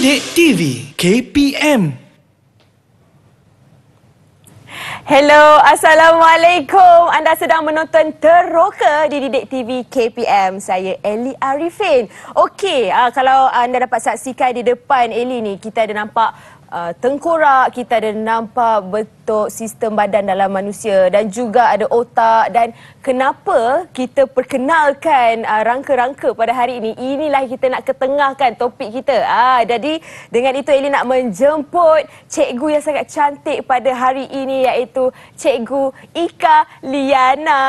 Bilik TV KPM. Hello, Assalamualaikum. Anda sedang menonton Teroka di Didik TV KPM. Saya Eli Arifin. Okey, ah, kalau anda dapat saksikan di depan Eli ni, kita ada nampak Uh, tengkorak kita ada nampak betul sistem badan dalam manusia dan juga ada otak dan kenapa kita perkenalkan uh, rangka-rangka pada hari ini inilah kita nak ketengahkan topik kita ah jadi dengan itu eli nak menjemput cikgu yang sangat cantik pada hari ini iaitu cikgu Ika Liana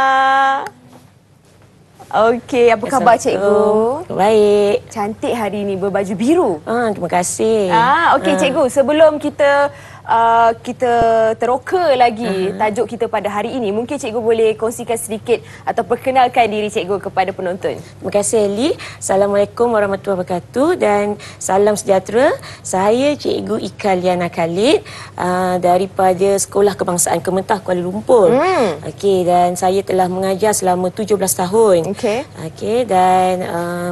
Okey, apa khabar cikgu? Baik. Cantik hari ini berbaju biru. Ah, terima kasih. Ah, okey ah. cikgu, sebelum kita uh, kita teroka lagi uh-huh. tajuk kita pada hari ini. Mungkin cikgu boleh kongsikan sedikit atau perkenalkan diri cikgu kepada penonton. Terima kasih Li. Assalamualaikum warahmatullahi wabarakatuh dan salam sejahtera. Saya cikgu Ikaliana Khalid uh, daripada Sekolah Kebangsaan Kementah Kuala Lumpur. Hmm. Okey dan saya telah mengajar selama 17 tahun. Okey. Okey dan uh,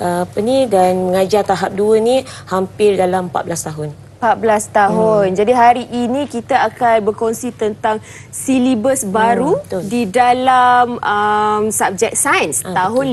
uh, apa ni dan mengajar tahap 2 ni hampir dalam 14 tahun. 14 tahun. Hmm. Jadi hari ini kita akan berkongsi tentang silibus hmm, baru hmm, di dalam um, subjek sains ah, tahun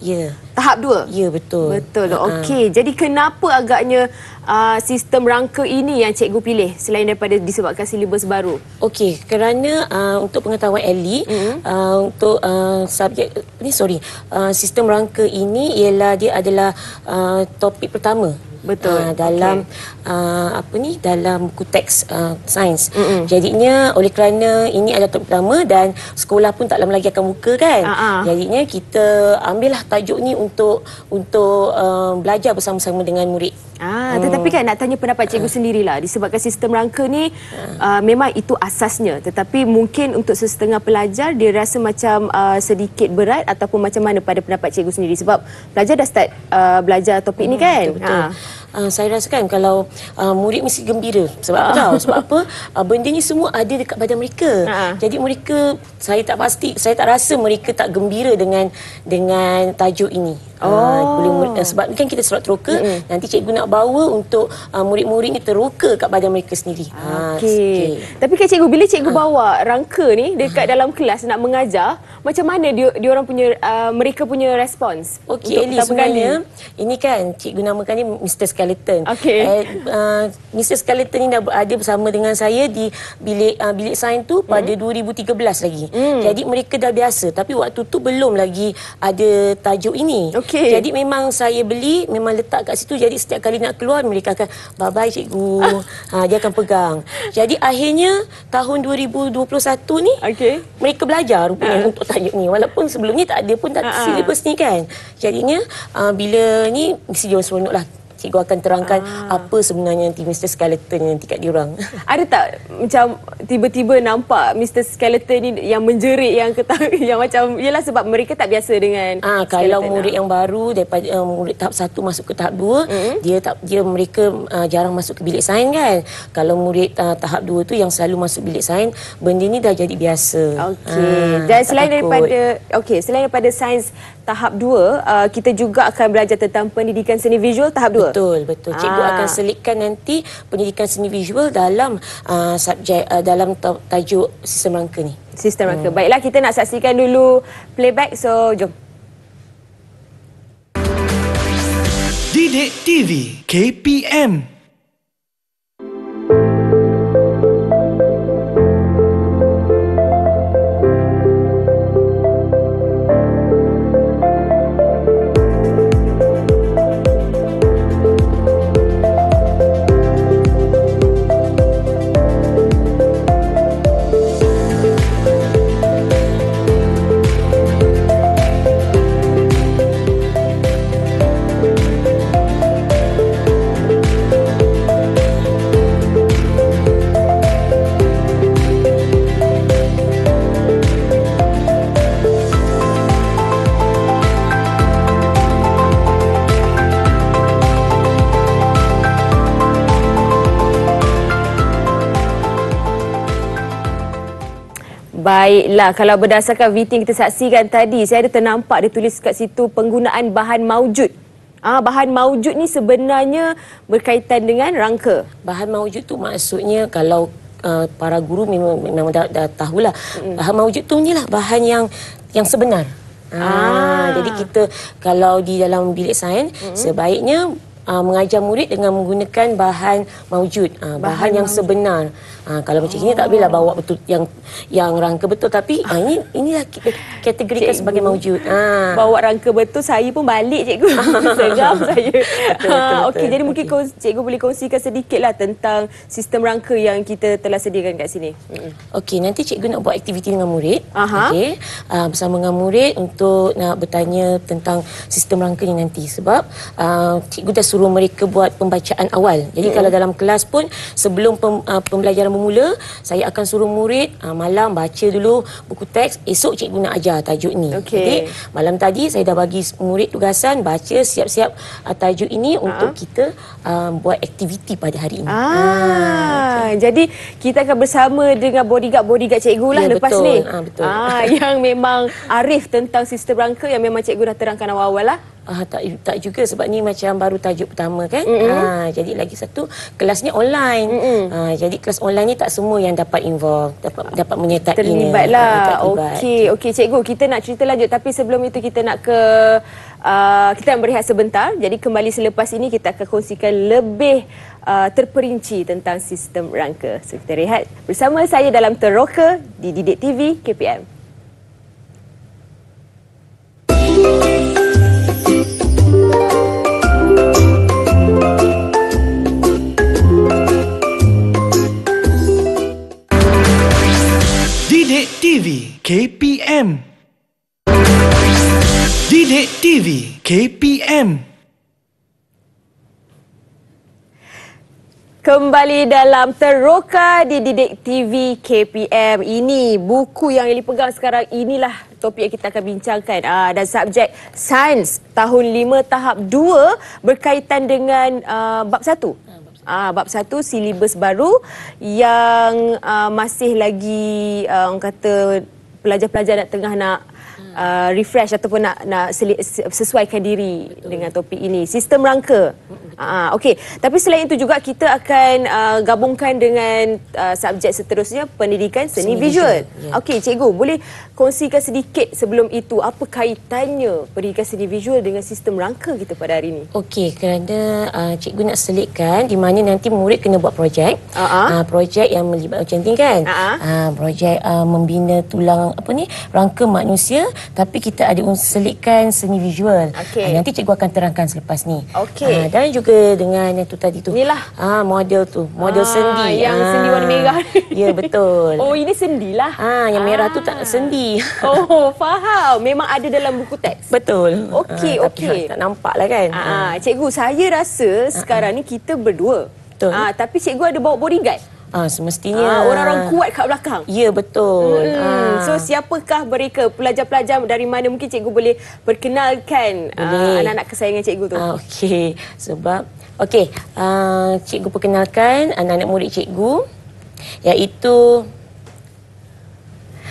5 ya. tahap dua. Ya betul. Betul. Uh-huh. Okey. Jadi kenapa agaknya uh, sistem rangka ini yang cikgu pilih selain daripada disebabkan silibus baru? Okey, kerana uh, untuk pengetahuan Ellie mm-hmm. uh, untuk uh, subjek ni sorry, uh, sistem rangka ini ialah dia adalah uh, topik pertama Betul. Uh, dalam okay. uh, ah, apa ni dalam kuteks uh, ah, sains. Mm-hmm. Jadinya oleh kerana ini adalah tahun pertama dan sekolah pun tak lama lagi akan buka kan. Uh-huh. Jadinya kita ambillah tajuk ni untuk untuk uh, belajar bersama-sama dengan murid. Ah, tetapi kan nak tanya pendapat cikgu uh. sendirilah disebabkan sistem rangka ni uh. Uh, memang itu asasnya tetapi mungkin untuk sesetengah pelajar dia rasa macam uh, sedikit berat ataupun macam mana pada pendapat cikgu sendiri sebab pelajar dah start uh, belajar topik uh, ni hmm, kan betul -betul. Uh uh, saya kan kalau uh, murid mesti gembira sebab apa tahu sebab apa uh, benda ni semua ada dekat badan mereka ha. jadi mereka saya tak pasti saya tak rasa mereka tak gembira dengan dengan tajuk ini Oh uh, murid, uh, sebab kan kita surat teroka mm-hmm. nanti cikgu nak bawa untuk uh, murid-murid ni teroka kat badan mereka sendiri. Okey. Uh, okay. Tapi kan cikgu bila cikgu uh. bawa rangka ni dekat uh. dalam kelas nak mengajar macam mana dia di orang punya uh, mereka punya respons. Okey, sebenarnya ini kan cikgu namakan ni Mr skeleton. Okay. Eh, uh, Mr Skeleton ni dah ada bersama dengan saya di bilik uh, bilik sains tu pada mm. 2013 lagi. Mm. Jadi mereka dah biasa tapi waktu tu belum lagi ada tajuk ini. Okay. Jadi memang saya beli memang letak kat situ jadi setiap kali nak keluar mereka akan bye bye cikgu. ha, dia akan pegang. Jadi akhirnya tahun 2021 ni okay. mereka belajar rupanya uh. untuk tajuk ni walaupun sebelum ni tak ada pun tak uh-huh. Ha, ha. syllabus ni kan. Jadinya uh, bila ni mesti dia seronoklah cikgu akan terangkan ah. apa sebenarnya nanti Mr. Skeleton yang dekat diorang. Ada tak macam tiba-tiba nampak Mr. Skeleton ni yang menjerit yang ketang, yang macam ialah sebab mereka tak biasa dengan ah kalau lah. murid lah. yang baru daripada uh, murid tahap 1 masuk ke tahap 2 mm -hmm. dia tak dia mereka uh, jarang masuk ke bilik sains kan. Kalau murid uh, tahap 2 tu yang selalu masuk bilik sains benda ni dah jadi biasa. Okey. Ah, Dan selain takut. daripada okey selain daripada sains tahap 2 uh, kita juga akan belajar tentang pendidikan seni visual tahap 2 betul betul cikgu Aa. Ah. akan selitkan nanti pendidikan seni visual dalam uh, subjek uh, dalam tajuk sistem rangka ni sistem rangka hmm. baiklah kita nak saksikan dulu playback so jom Didik TV KPM Baiklah, kalau berdasarkan VT kita saksikan tadi, saya ada ternampak dia tulis kat situ penggunaan bahan maujud. Ah, bahan maujud ni sebenarnya berkaitan dengan rangka. Bahan maujud tu maksudnya kalau uh, para guru memang, memang dah, dah tahulah. Mm. Bahan maujud tu ni lah bahan yang, yang sebenar. Ah. ah, Jadi kita kalau di dalam bilik sains, mm. sebaiknya uh, mengajar murid dengan menggunakan bahan maujud, uh, ah, bahan, bahan yang maujud. sebenar. Uh, kalau macam ini tak bolehlah bawa betul yang yang rangka betul tapi uh, ini inilah kategori cikgu. sebagai maujud. Uh. Bawa rangka betul saya pun balik cikgu. Segam saya. Okey jadi mungkin okay. cikgu boleh kongsikan sedikitlah tentang sistem rangka yang kita telah sediakan kat sini. Okey nanti cikgu nak buat aktiviti dengan murid. Okey uh, bersama dengan murid untuk nak bertanya tentang sistem rangka ni nanti sebab uh, cikgu dah suruh suruh mereka buat pembacaan awal. Jadi hmm. kalau dalam kelas pun sebelum pem, uh, pembelajaran bermula, saya akan suruh murid uh, malam baca dulu buku teks, esok cikgu nak ajar tajuk ni. Okay. Jadi malam tadi saya dah bagi murid tugasan baca siap-siap uh, tajuk ini uh. untuk kita uh, buat aktiviti pada hari ini. Ah, ah okay. jadi kita akan bersama dengan bodyguard-bodyguard cikgu lah ya, lepas betul. ni. Ha, betul. Ah, yang memang arif tentang sistem rangka yang memang cikgu dah terangkan awal-awal lah. Ah, tak, tak juga sebab ni macam baru tajuk pertama kan. Mm-hmm. Ah, jadi lagi satu, kelasnya online. Mm-hmm. Ah, jadi kelas online ni tak semua yang dapat involve, dapat, dapat menyertai. Terlibat lah. okey, okey cikgu. Kita nak cerita lanjut tapi sebelum itu kita nak ke... Uh, kita akan berehat sebentar. Jadi kembali selepas ini kita akan kongsikan lebih uh, terperinci tentang sistem rangka. So kita rehat bersama saya dalam Teroka di Didik TV KPM. TV KPM Didik TV KPM Kembali dalam teroka di Didik TV KPM Ini buku yang Eli pegang sekarang inilah topik yang kita akan bincangkan uh, dan subjek sains tahun 5 tahap 2 berkaitan dengan uh, bab 1 Ah bab satu silibus baru yang uh, masih lagi uh, orang kata pelajar-pelajar nak tengah nak uh, refresh ataupun nak nak seli, sesuaikan diri Betul. dengan topik ini. Sistem rangka. Ah uh, okey. Tapi selain itu juga kita akan uh, gabungkan dengan uh, subjek seterusnya pendidikan seni, seni visual. visual. Yeah. Okey cikgu, boleh kongsikan sedikit sebelum itu apa kaitannya pendidikan seni visual dengan sistem rangka kita pada hari ini? Okey, kerana uh, cikgu nak selitkan di mana nanti murid kena buat projek. Uh-huh. Uh, projek yang melibatkan cantik kan? Uh-huh. Uh, projek uh, membina tulang apa ni? Rangka manusia tapi kita ada unsur selitkan seni visual. Okay. Ha, ah, nanti cikgu akan terangkan selepas ni. Okay. Ha, ah, dan juga dengan yang tu tadi tu. Inilah. Ah model tu, model ha, sendi. Yang ha. sendi warna merah. Ya betul. Oh ini sendilah. Ah ha, yang merah ha. tu tak sendi. Oh faham. Memang ada dalam buku teks. Betul. Okey ha, okey. Tak lah kan. Ah ha, cikgu saya rasa ha, sekarang ni kita berdua. Betul. Ah tapi cikgu ada bawa bodyguard. Ah semestinya ha, orang-orang kuat kat belakang. Ya betul. Hmm. Ha. So siapakah mereka pelajar-pelajar dari mana mungkin cikgu boleh perkenalkan ah, boleh. anak-anak kesayangan cikgu tu? Okey. Sebab okey, uh, cikgu perkenalkan anak-anak murid cikgu iaitu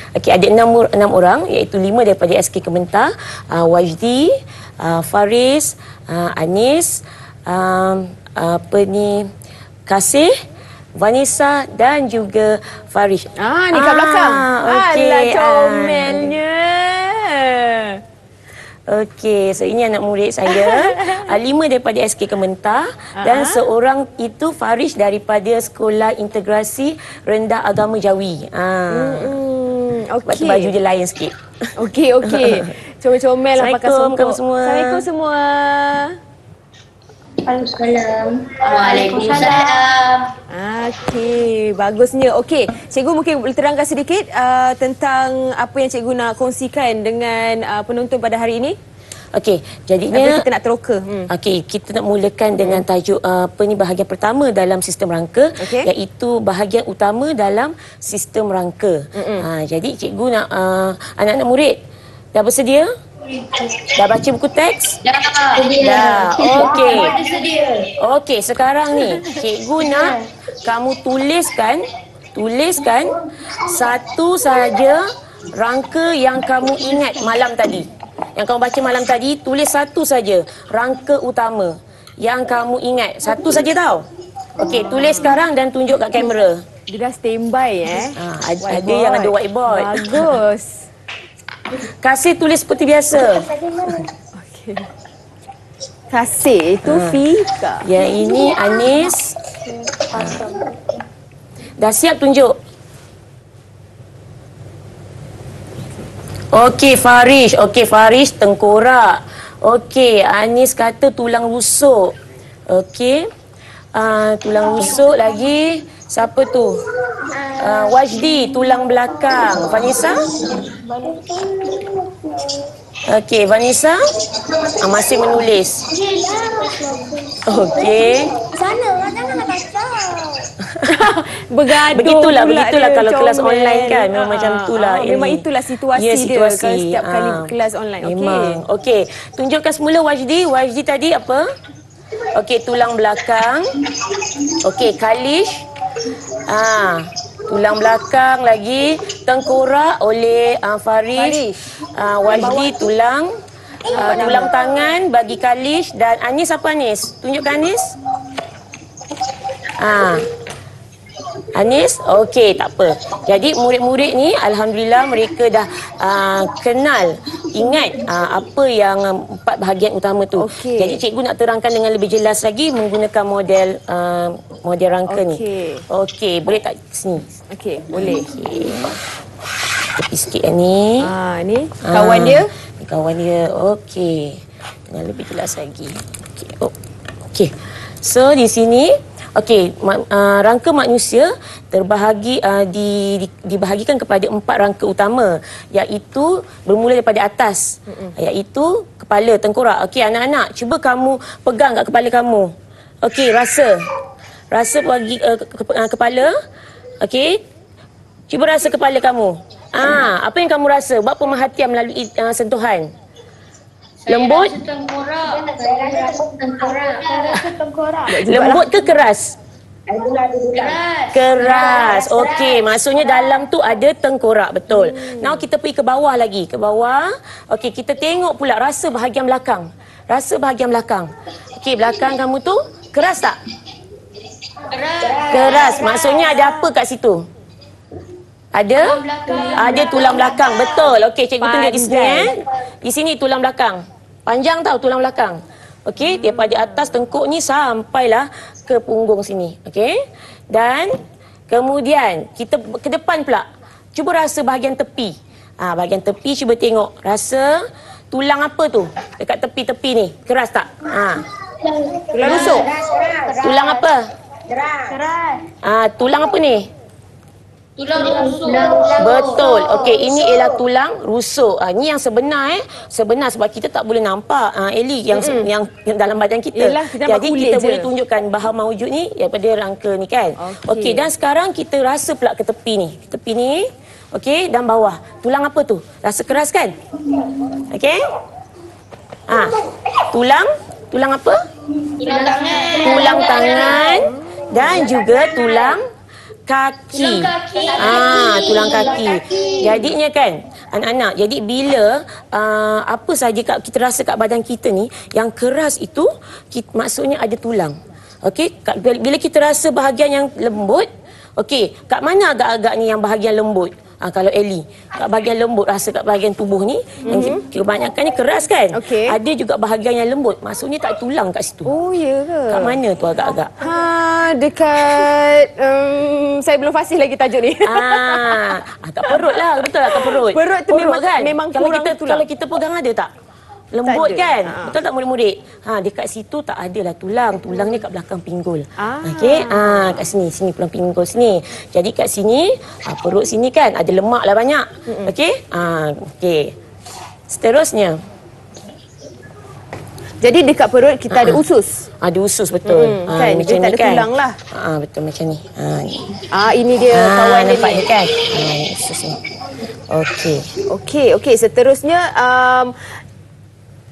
Okey ada enam, enam orang iaitu lima daripada SK Kementah, uh, Wajdi, uh, Faris, uh, Anis, uh, apa ni Kasih, Vanessa dan juga Farish. Ah, ni kat ah, belakang. Okay. Alah ah. comelnya. Okey, so ini anak murid saya. Ah, lima daripada SK Kementah. uh Dan seorang itu Farish daripada Sekolah Integrasi Rendah Agama Jawi. Ah. Okay. Sebab baju dia lain sikit. Okey, okey. Comel-comel lah pakai sombong. Assalamualaikum semua. Assalamualaikum semua. Waalaikumsalam. Waalaikumsalam. Okey, bagusnya. Okey, cikgu mungkin boleh terangkan sedikit uh, tentang apa yang cikgu nak kongsikan dengan uh, penonton pada hari ini. Okey, jadinya Apa kita nak teroka. Hmm. Okey, kita nak mulakan dengan tajuk uh, apa ni bahagian pertama dalam sistem rangka okay. iaitu bahagian utama dalam sistem rangka. Hmm -hmm. Ha, jadi cikgu nak uh, anak-anak uh, murid dah bersedia? Dah baca buku teks? Ya, Dah. Dah. Okey. Okey, sekarang ni cikgu nak kamu tuliskan, tuliskan satu saja rangka yang kamu ingat malam tadi. Yang kamu baca malam tadi, tulis satu saja rangka utama yang kamu ingat. Satu saja tau. Okey, tulis sekarang dan tunjuk kat kamera. Dia dah standby eh. Ha, ada yang ada whiteboard. Bagus. Kasih tulis seperti biasa. Okay. Kasih itu ha. Fika. Ya ini Anis. Ha. Dah siap tunjuk. Okey Farish, okey Farish tengkorak. Okey, Anis kata tulang rusuk. Okey. Uh, tulang rusuk lagi. Siapa tu? Uh, Wajdi, tulang belakang. Vanessa? Okey, Vanessa? Uh, masih menulis. Okey. Sana, Begaduh Begitulah Begitulah kalau kelas online kan Memang aa, ah, macam itulah aa, Memang itulah situasi, yeah, situasi dia Setiap aa, kali kelas online Memang Okey Tunjukkan semula Wajdi Wajdi tadi apa Okey tulang belakang Okey Kalish Ah, ha, tulang belakang lagi tengkorak oleh uh, Farish. Ah, uh, ah, Wajdi tulang uh, tulang tangan bagi Kalish dan ah, Anis apa Anis? Tunjukkan Anis. Ah, ha, Anis? Okey, tak apa. Jadi murid-murid ni alhamdulillah mereka dah uh, kenal ingat uh, apa yang empat bahagian utama tu. Okay. Jadi cikgu nak terangkan dengan lebih jelas lagi menggunakan model uh, model rangka okay. ni. Okey. boleh tak sini? Okey, boleh. Okay. Tepi sikit ni. Ah, ni kawan dia. Ah, kawan dia. Okey. Dengan lebih jelas lagi. Okey. Oh. Okey. So di sini Okey, ma- uh, rangka manusia terbahagi uh, di, di dibahagikan kepada empat rangka utama iaitu bermula daripada atas Mm-mm. iaitu kepala tengkorak. Okey anak-anak, cuba kamu pegang kat kepala kamu. Okey, rasa. Rasa bagi uh, ke- uh, kepala. Okey. Cuba rasa kepala kamu. Ah, apa yang kamu rasa? Buat pemerhatian melalui uh, sentuhan lembut lembut ke keras keras okey maksudnya dalam tu ada tengkorak betul hmm. now kita pergi ke bawah lagi ke bawah okey kita tengok pula rasa bahagian belakang rasa bahagian belakang okey belakang kamu tu keras tak keras keras maksudnya ada apa kat situ ada belakang, ada belakang, tulang belakang, betul okey cikgu tunjuk di sini eh di sini tulang belakang panjang tau tulang belakang. Okey, hmm. daripada atas tengkuk ni sampailah ke punggung sini. Okey. Dan kemudian kita ke depan pula. Cuba rasa bahagian tepi. Ah, ha, bahagian tepi cuba tengok. Rasa tulang apa tu? Dekat tepi-tepi ni. Keras tak? Ah. Ha. Keras. Tulang apa? Keras. Ah, ha, tulang apa ni? Tulang rusuk. Betul. Okey, ini rusuk. ialah tulang rusuk. Ah, ini yang sebenar eh. Sebenar sebab kita tak boleh nampak ah, Eli yang, mm -hmm. yang yang dalam badan kita. Yelah, kita Jadi kita je. boleh tunjukkan bahan mawujud ni daripada rangka ni kan. Okey, okay, dan sekarang kita rasa pula ke tepi ni. Ke tepi ni. Okey, dan bawah. Tulang apa tu? Rasa keras kan? Okey. Ah. Tulang Tulang apa? Tulang tangan. Tulang tangan dan juga tulang kaki. Tulang kaki. Ah, tulang kaki. Jadinya kan, anak-anak, jadi bila uh, apa saja kat, kita rasa kat badan kita ni, yang keras itu, kita, maksudnya ada tulang. Okey, bila kita rasa bahagian yang lembut, okey, kat mana agak-agak ni yang bahagian lembut? Ha, kalau Eli, kat bahagian lembut rasa kat bahagian tubuh ni, mm -hmm. kebanyakannya keras kan? Okay. Ada juga bahagian yang lembut, maksudnya tak tulang kat situ. Oh, ya ke? Kat mana tu agak-agak? Ha, dekat, um, saya belum fasih lagi tajuk ni. Ha, ah, kat perut lah, betul tak kat perut. Perut tu perut, memang, kan? memang kurang kalau kita, tulang. Kalau kita pegang ada tak? lembut kan ha. betul tak murid-murid ha dekat situ tak ada lah tulang Tulang ni kat belakang pinggul ah. okey ha kat sini sini pulang pinggul sini jadi kat sini ha, perut sini kan ada lemak lah banyak okey ha okey seterusnya jadi dekat perut kita ha. ada usus ada usus betul hmm, ha, kan macam dia ni ada kan? tulang lah ha, betul macam ni ha ni. ah ini dia ha, kawan dia ni. kan ha, usus ni okey okey okey seterusnya um,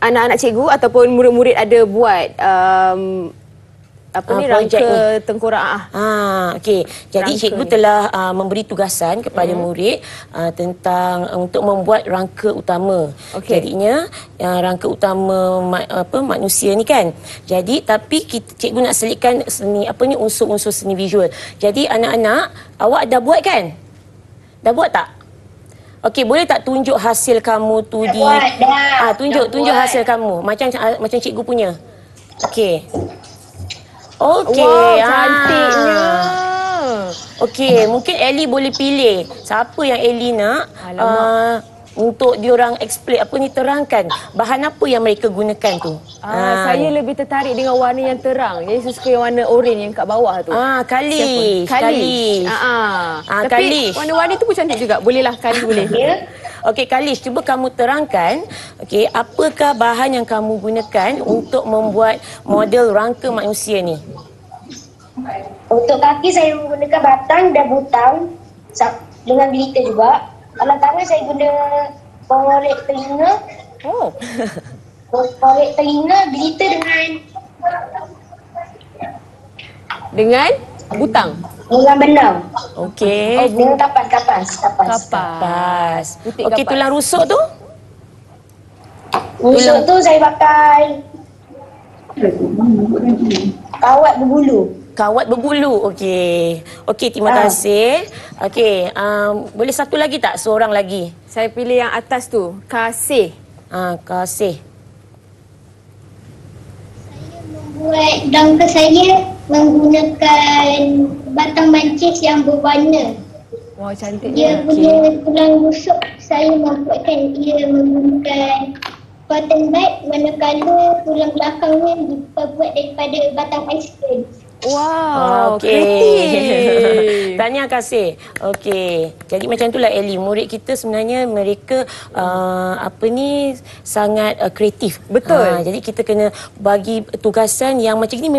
anak-anak cikgu ataupun murid-murid ada buat um, apa uh, ni ah, rangka ke. tengkorak ah. Ha okey. Jadi rangka cikgu ni. telah uh, memberi tugasan kepada hmm. murid uh, tentang uh, untuk membuat rangka utama. Okay. Jadinya uh, rangka utama ma- apa manusia ni kan. Jadi tapi kita, cikgu nak selitkan seni apa ni unsur-unsur seni visual. Jadi anak-anak awak dah buat kan? Dah buat tak? Okey, boleh tak tunjuk hasil kamu tu di Ah, tunjuk, tunjuk hasil kamu. Macam ah, macam cikgu punya. Okey. Okey, wow, ah. cantiknya. Okey, mungkin Ellie boleh pilih siapa yang Ellie nak. Uh, untuk diorang explain apa ni terangkan bahan apa yang mereka gunakan tu. Ah, ah. saya lebih tertarik dengan warna yang terang. Jadi saya suka yang warna oren yang kat bawah tu. Ah, kali. Kali. Ah, ah, ah. Tapi warna-warna tu pun cantik juga. Bolehlah kali boleh. Ya. Okey Kalish, cuba kamu terangkan okey apakah bahan yang kamu gunakan untuk membuat model rangka manusia ni? Untuk kaki saya menggunakan batang dan butang dengan glitter juga. Kalau tangan saya guna pengorek telinga. Oh. pengorek telinga, glitter dengan... Dengan butang? Dengan benam. Okey. Oh, dengan kapas, kapas. Kapas. Kapas. kapas. Okey, tulang rusuk tu? Rusuk tu saya pakai... Kawat berbulu kawat berbulu, Okey. Okey, terima ah. kasih. Okey, um, boleh satu lagi tak? Seorang lagi. Saya pilih yang atas tu. Kasih. Ah, kasih. Saya membuat daun saya menggunakan batang mancis yang berwarna. Wah, cantik. Dia okay. punya tulang busuk. Saya membuatkan dia menggunakan cotton bag manakala tulang belakangnya dibuat daripada batang ice cream. Wow, okay. kreatif. Tanya kasih. Okey. Jadi macam itulah Eli, murid kita sebenarnya mereka uh, apa ni sangat uh, kreatif. Betul. Ha, jadi kita kena bagi tugasan yang macam ni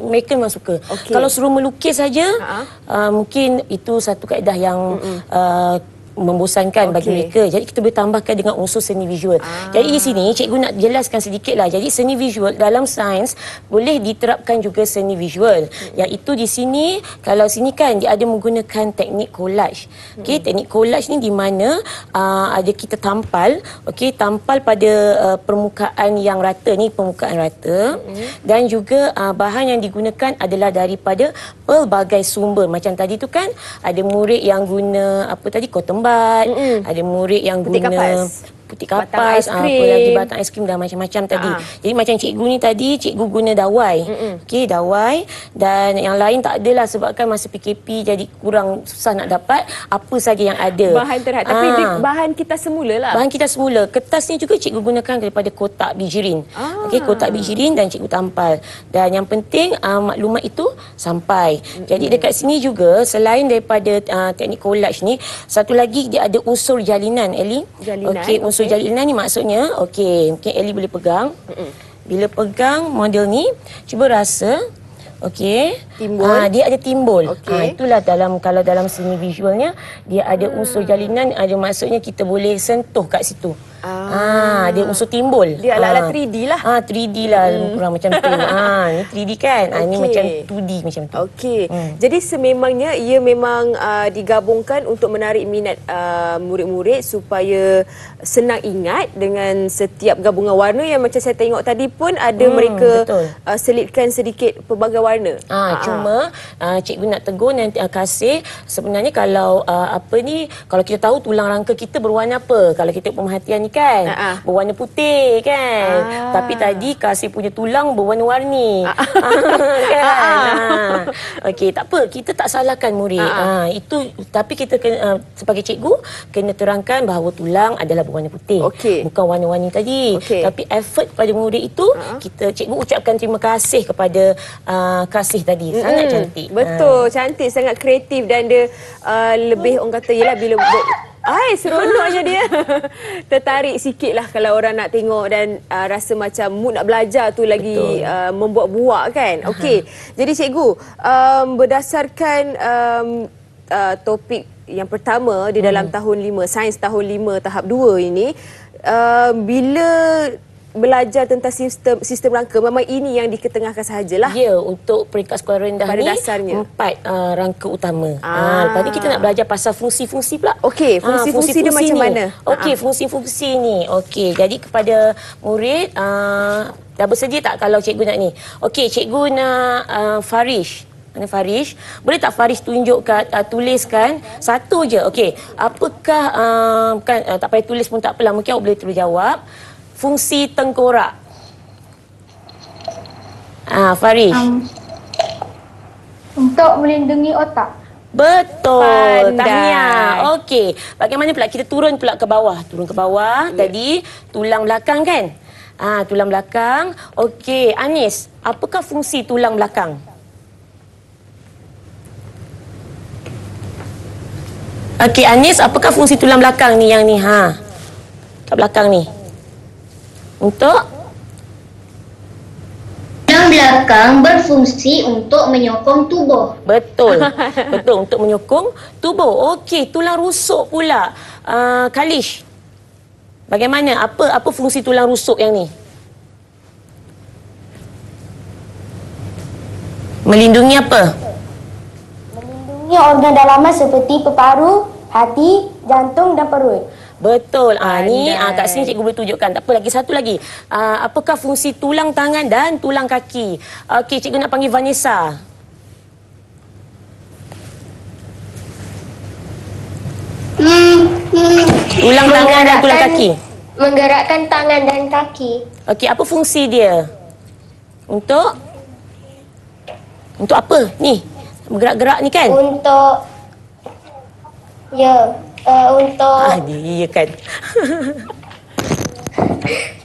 mereka memang suka. Okay. Kalau suruh melukis saja, ha. uh, mungkin itu satu kaedah yang uh, membosankan okay. bagi mereka. Jadi kita boleh tambahkan dengan unsur seni visual. Ah. Jadi di sini cikgu nak jelaskan sedikitlah. Jadi seni visual dalam sains boleh diterapkan juga seni visual. Hmm. Yang itu di sini kalau sini kan dia ada menggunakan teknik collage. Okey, hmm. teknik collage ni di mana aa, ah, ada kita tampal, okay, tampal pada uh, permukaan yang rata ni permukaan rata hmm. dan juga aa, ah, bahan yang digunakan adalah daripada pelbagai sumber. Macam tadi tu kan ada murid yang guna apa tadi cotton lambat mm-hmm. ada murid yang petik guna kapas putih kapas batang ah, apa lagi batang krim dan macam-macam tadi. Aa. Ah. Jadi macam cikgu ni tadi cikgu guna dawai. Okey dawai dan yang lain tak adalah sebabkan masa PKP jadi kurang susah nak dapat apa saja yang ada. Bahan terhad tapi Aa. Ah. bahan kita semula lah. Bahan kita semula. Kertas ni juga cikgu gunakan daripada kotak bijirin. Okey kotak bijirin dan cikgu tampal. Dan yang penting uh, maklumat itu sampai. Mm-mm. Jadi dekat sini juga selain daripada uh, teknik collage ni satu lagi dia ada usul jalinan Eli. Jalinan. Okey So okay. jari inai ni maksudnya Okay Mungkin Ellie boleh pegang Mm-mm. Bila pegang model ni Cuba rasa Okay Timbul ha, Dia ada timbul okay. ha, ah, Itulah dalam Kalau dalam seni visualnya Dia ada hmm. unsur jalinan Ada maksudnya kita boleh sentuh kat situ Ah. ah, dia unsur timbul. Dia alat-alat ah. 3D lah. Ah, 3D lah hmm. kurang macam tu. ah, ni 3D kan? Okay. Ah, ni macam 2D macam tu. Okey. Hmm. Jadi sememangnya ia memang uh, digabungkan untuk menarik minat uh, murid-murid supaya senang ingat dengan setiap gabungan warna yang macam saya tengok tadi pun ada hmm, mereka uh, selitkan sedikit pelbagai warna. Ah, ah. cuma uh, cikgu nak tegur nanti uh, kasih sebenarnya kalau uh, apa ni kalau kita tahu tulang rangka kita berwarna apa kalau kita pemerhatian ni kan uh-uh. Berwarna putih kan uh. Tapi tadi Kasih punya tulang Berwarna-warni uh-uh. Kan uh-uh. Okey tak apa Kita tak salahkan murid uh-uh. uh, Itu Tapi kita kena, uh, Sebagai cikgu Kena terangkan Bahawa tulang adalah Berwarna putih okay. Bukan warna-warni tadi okay. Tapi effort pada murid itu uh-huh. Kita cikgu ucapkan Terima kasih kepada uh, Kasih tadi Sangat mm-hmm. cantik Betul uh. Cantik Sangat kreatif Dan dia uh, Lebih orang kata Yelah bila Bila Ai, seronoknya dia. Tertarik sikit lah kalau orang nak tengok dan uh, rasa macam mood nak belajar tu lagi uh, membuat buah kan. Okey. Jadi cikgu, um, berdasarkan um, uh, topik yang pertama di dalam hmm. tahun lima, sains tahun lima tahap dua ini, uh, bila belajar tentang sistem sistem rangka memang ini yang diketengahkan sahajalah. Ya, untuk peringkat sekolah rendah Pada ni dasarnya. empat uh, rangka utama. Ah. Ha, lepas ni kita nak belajar pasal fungsi-fungsi pula. Okey, ah, fungsi-fungsi ha, dia macam ni. mana? Okey, ah. fungsi-fungsi ni. Okey, jadi kepada murid uh, dah bersedia tak kalau cikgu nak ni? Okey, cikgu nak uh, Farish. Mana Farish? Boleh tak Farish tunjukkan, uh, tuliskan? Satu je. Okey, apakah, uh, bukan, uh, tak payah tulis pun tak apalah. Mungkin awak boleh terus jawab fungsi tengkorak? Ah, Farish. Um, untuk melindungi otak. Betul. Tanya. Okey. Bagaimana pula kita turun pula ke bawah? Turun ke bawah. Yeah. Tadi tulang belakang kan? Ah, tulang belakang. Okey, Anis, apakah fungsi tulang belakang? Okey, Anis, apakah fungsi tulang belakang ni yang ni ha? Tulang belakang ni untuk tulang belakang berfungsi untuk menyokong tubuh. Betul. Betul untuk menyokong tubuh. Okey, tulang rusuk pula. Uh, ah, Kalish. Bagaimana apa apa fungsi tulang rusuk yang ni? Melindungi apa? Melindungi organ dalaman seperti peparu, hati, jantung dan perut. Betul. Ah ni ah kat sini cikgu boleh tunjukkan. Tak apa lagi satu lagi. Ah apakah fungsi tulang tangan dan tulang kaki? Okey, cikgu nak panggil Vanessa. Tulang tangan dan tulang kaki. Menggerakkan tangan dan kaki. Okey, apa fungsi dia? Untuk Untuk apa? Ni. gerak gerak ni kan? Untuk Ya, uh, untuk... Ah, dia kan.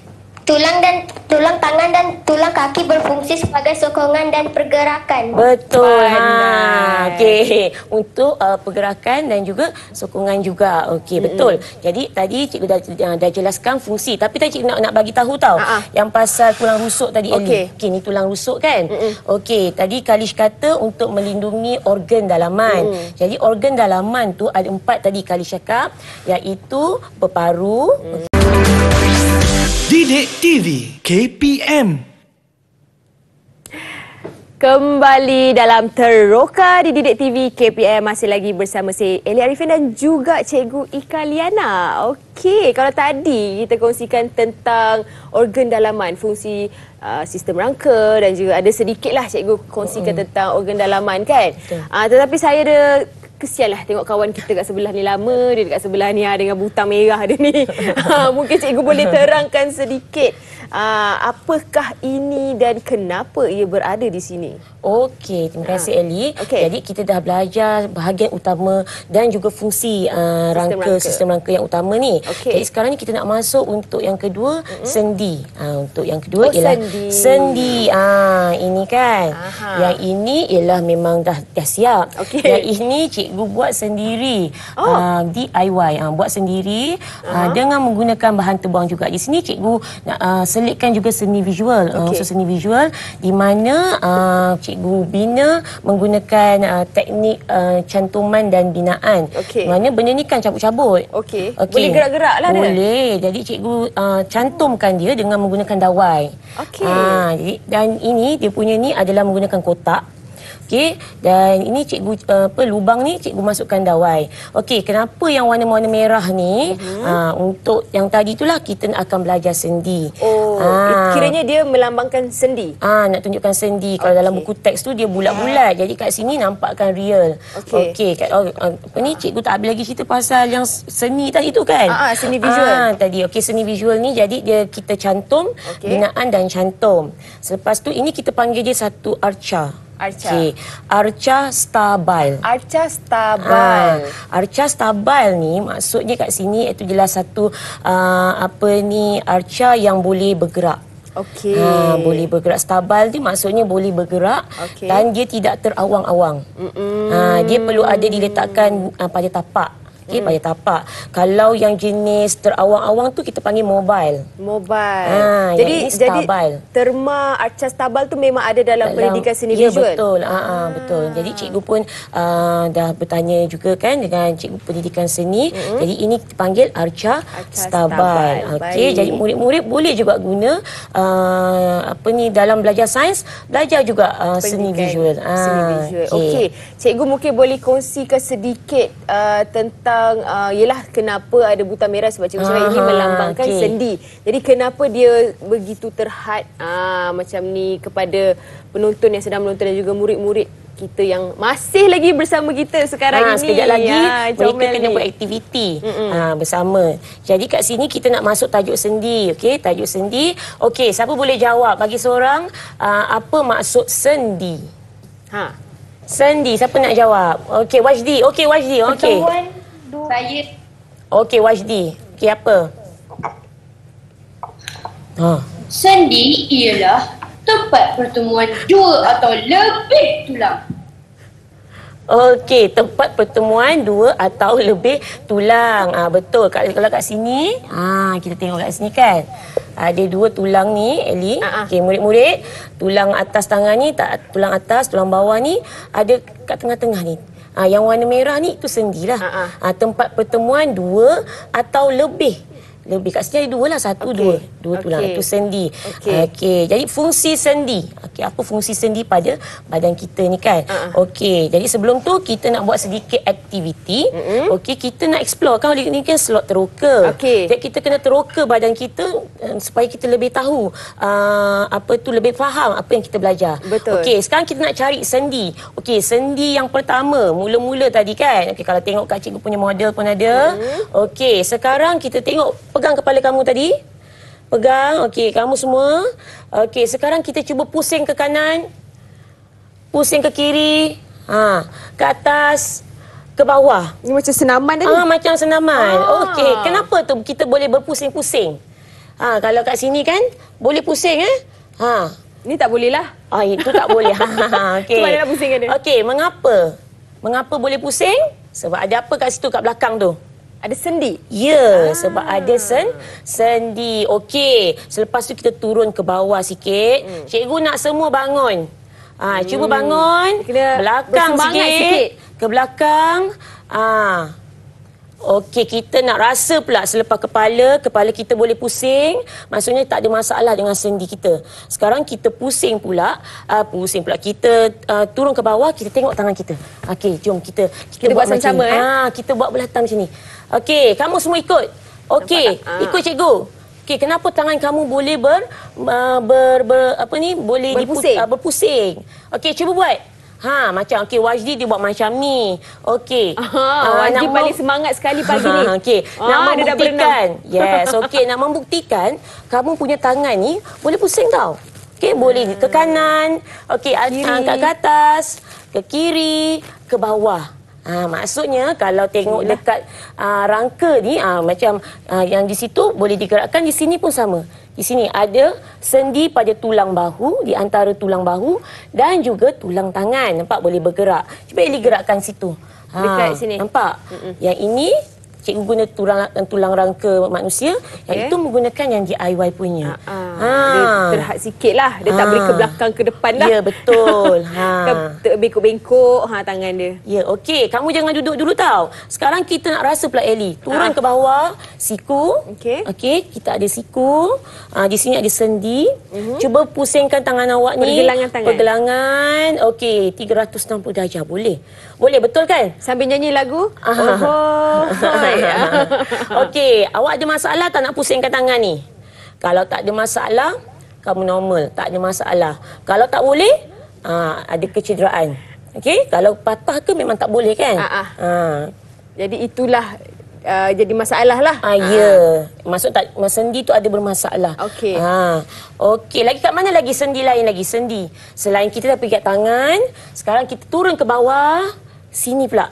tulang dan tulang tangan dan tulang kaki berfungsi sebagai sokongan dan pergerakan. Betul. Ha, okey. Untuk uh, pergerakan dan juga sokongan juga. Okey, mm -hmm. betul. Jadi tadi cikgu dah, dah, uh, dah jelaskan fungsi, tapi tadi cikgu nak nak bagi tahu tau uh ha, -huh. Ha. yang pasal tulang rusuk tadi okay. ini. Okey, ni tulang rusuk kan? Mm -hmm. Okey, tadi Kalish kata untuk melindungi organ dalaman. Mm. Jadi organ dalaman tu ada empat tadi Kalish cakap, iaitu peparu, mm. okay. Didik TV KPM Kembali dalam Teroka di Didik TV KPM masih lagi bersama si Elia Arifin dan juga Cikgu Ika Liana. Okey, kalau tadi kita kongsikan tentang organ dalaman, fungsi uh, sistem rangka dan juga ada sedikit lah Cikgu kongsikan uh-uh. tentang organ dalaman kan. Uh, tetapi saya ada kesianlah tengok kawan kita kat sebelah ni lama dia dekat sebelah ni ha, dengan butang merah dia ni ha, mungkin cikgu boleh terangkan sedikit ha, apakah ini dan kenapa ia berada di sini Okey, terima kasih ha. Ellie okay. jadi kita dah belajar bahagian utama dan juga fungsi uh, sistem rangka, rangka sistem rangka yang utama ni okay. jadi sekarang ni kita nak masuk untuk yang kedua mm-hmm. sendi ha, untuk yang kedua oh, ialah sendi, sendi. Ha, ini kan Aha. yang ini ialah memang dah, dah siap okay. yang ini cik cikgu buat sendiri oh. uh, ah, DIY uh, ah, buat sendiri ah, uh -huh. uh, dengan menggunakan bahan terbuang juga di sini cikgu nak uh, selitkan juga seni visual okay. uh, seni visual di mana uh, cikgu bina menggunakan uh, teknik uh, cantuman dan binaan okay. mana benda ni kan cabut-cabut okay. okay. boleh gerak-gerak lah dia boleh jadi cikgu uh, cantumkan dia dengan menggunakan dawai okay. uh, jadi, dan ini dia punya ni adalah menggunakan kotak Okey, dan ini cikgu uh, apa lubang ni cikgu masukkan dawai. Okey, kenapa yang warna-warna merah ni? Uh -huh. uh, untuk yang tadi itulah kita akan belajar sendi. Oh, uh, kiranya dia melambangkan sendi. Ah, uh, nak tunjukkan sendi. Kalau dalam buku teks tu dia bulat-bulat. Jadi kat sini nampakkan real. Okey. Okey, oh, uh, apa ni cikgu tak ada lagi cerita pasal yang seni tadi tu kan? Ah, uh ah, -huh, seni visual. Uh, tadi. Okey, seni visual ni jadi dia kita cantum okay. binaan dan cantum. Selepas tu ini kita panggil dia satu arca. Arca. Okay. Arca Stabil. Arca ah, Stabil. Ha. Arca Stabil ni maksudnya kat sini itu jelas satu uh, apa ni arca yang boleh bergerak. Okay. Ha, ah, boleh bergerak stabil ni maksudnya boleh bergerak okay. dan dia tidak terawang-awang. Mm-mm. Ha, dia perlu ada diletakkan uh, pada tapak sakit, hmm. bayar tapak. Kalau yang jenis terawang-awang tu kita panggil mobile. Mobile. Ha, jadi jadi terma arca stabil tu memang ada dalam, dalam pendidikan seni ya, visual. betul. Ha, ha, betul. Jadi cikgu pun uh, dah bertanya juga kan dengan cikgu pendidikan seni. Hmm. Jadi ini kita panggil arca stabil. Okey, jadi murid-murid boleh juga guna uh, apa ni dalam belajar sains, belajar juga uh, seni visual. Ha, seni visual. Okey. Okay. Cikgu mungkin boleh kongsikan sedikit uh, tentang yang uh, yelah kenapa ada buta merah sebab cikgu Suhaib ini melambangkan okay. sendi. Jadi kenapa dia begitu terhad uh, macam ni kepada penonton yang sedang menonton dan juga murid-murid kita yang masih lagi bersama kita sekarang ha, ini. Sekejap lagi ya, mereka kena lagi. buat aktiviti ha, ah, bersama. Jadi kat sini kita nak masuk tajuk sendi. Okey, tajuk sendi. Okey, siapa boleh jawab bagi seorang uh, apa maksud sendi? Ha. Sendi, siapa nak jawab? Okey, Wajdi. Okey, Wajdi. Okey. Pertemuan Duk. Saya. Okey, Wajdi. Okey, apa? Ha. Sendi ialah tempat pertemuan dua atau lebih tulang. Okey, tempat pertemuan dua atau lebih tulang. Ah ha, betul. Kat, kalau kat sini, ha, kita tengok kat sini kan. Ada dua tulang ni, Eli. Uh-huh. Okey, murid-murid, tulang atas tangan ni, tak tulang atas, tulang bawah ni ada kat tengah-tengah ni. Ha, yang warna merah ni itu sendilah. Ha, ha. Ah, tempat pertemuan dua atau lebih lebih kat sini ada dua lah satu okay. dua dua okay. tulang itu sendi lah, okey okay. jadi fungsi sendi okey apa fungsi sendi pada badan kita ni kan uh-huh. okey jadi sebelum tu kita nak buat sedikit aktiviti uh-huh. okey kita nak explore kan ni kan slot teroka okay. jadi kita kena teroka badan kita um, supaya kita lebih tahu uh, apa tu lebih faham apa yang kita belajar okey sekarang kita nak cari sendi okey sendi yang pertama mula-mula tadi kan okey kalau tengok kat cikgu punya model pun ada uh-huh. okey sekarang kita tengok pegang kepala kamu tadi. Pegang. Okey, kamu semua. Okey, sekarang kita cuba pusing ke kanan. Pusing ke kiri. Ha, ke atas ke bawah. Ini macam senaman tadi. Ah, macam senaman. Ah. Okey, kenapa tu kita boleh berpusing-pusing? Ha, kalau kat sini kan boleh pusing eh? Ha. Ini tak boleh lah. Ah, itu tak boleh. Ha, ha, ha, okey. Tu mana pusing kan dia? Okey, mengapa? Mengapa boleh pusing? Sebab ada apa kat situ kat belakang tu? ada sendi. Ya, yeah, ah. sebab ada sen sendi. Okey, selepas tu kita turun ke bawah sikit. Hmm. Cikgu nak semua bangun. Ah, ha, hmm. cuba bangun. Kena belakang sikit. sikit. Ke belakang. Ah. Ha. Okey, kita nak rasa pula selepas kepala, kepala kita boleh pusing, maksudnya tak ada masalah dengan sendi kita. Sekarang kita pusing pula, uh, pusing pula. Kita uh, turun ke bawah, kita tengok tangan kita. Okey, jom kita kita, kita buat, buat macam sama, ni. Eh? Ah, kita buat belatang macam ni. Okey, kamu semua ikut. Okey, ah. ikut cikgu. Okey, kenapa tangan kamu boleh ber, uh, ber, ber apa ni? Boleh berpusing. uh, berpusing. Okey, cuba buat. Ha macam okey Wajdi dia buat macam ni. Okey. Ha uh, ah, Wajdi paling semangat sekali pagi ha, ni. Ha, okey. Ah, nak ah, membuktikan. yes, okey nak membuktikan kamu punya tangan ni boleh pusing tau. Okey hmm. boleh ke ah. kanan, okey angkat ke atas, ke kiri, ke bawah. Ha, maksudnya kalau tengok dekat uh, rangka ni uh, macam uh, yang di situ boleh digerakkan di sini pun sama. Di sini ada sendi pada tulang bahu, di antara tulang bahu dan juga tulang tangan. Nampak boleh bergerak. Cepat Ellie gerakkan situ. Ha, Dekat sini. Nampak? Mm -mm. Yang ini cikgu guna tulang tulang rangka manusia okay. yang itu menggunakan yang DIY punya. Ah, ah. Ha. Dia terhad sikitlah. Dia ha. tak boleh ke belakang ke depan lah. Ya betul. Ha. Kan, Terbengkok-bengkok ha, tangan dia. Ya okey. Kamu jangan duduk dulu tau. Sekarang kita nak rasa pula Ellie. Turun ha. ke bawah. Siku. Okey. Okey. Kita ada siku. Ha, di sini ada sendi. Uh mhm. -huh. Cuba pusingkan tangan awak ni. Pergelangan tangan. Pergelangan. Okey. 360 darjah boleh. Boleh betul kan? Sambil nyanyi lagu. Okey, awak ada masalah tak nak pusingkan tangan ni? Kalau tak ada masalah, kamu normal. Tak ada masalah. Kalau tak boleh, aa, ah, ada kecederaan. Okey, kalau patah ke memang tak boleh kan? Aa. Ah, ah. Jadi itulah uh, jadi masalah lah. Ah, ya. Maksud tak, sendi tu ada bermasalah. Okey. Ha. Okey, lagi kat mana lagi sendi lain lagi? Sendi. Selain kita dah pergi kat tangan, sekarang kita turun ke bawah sini pula.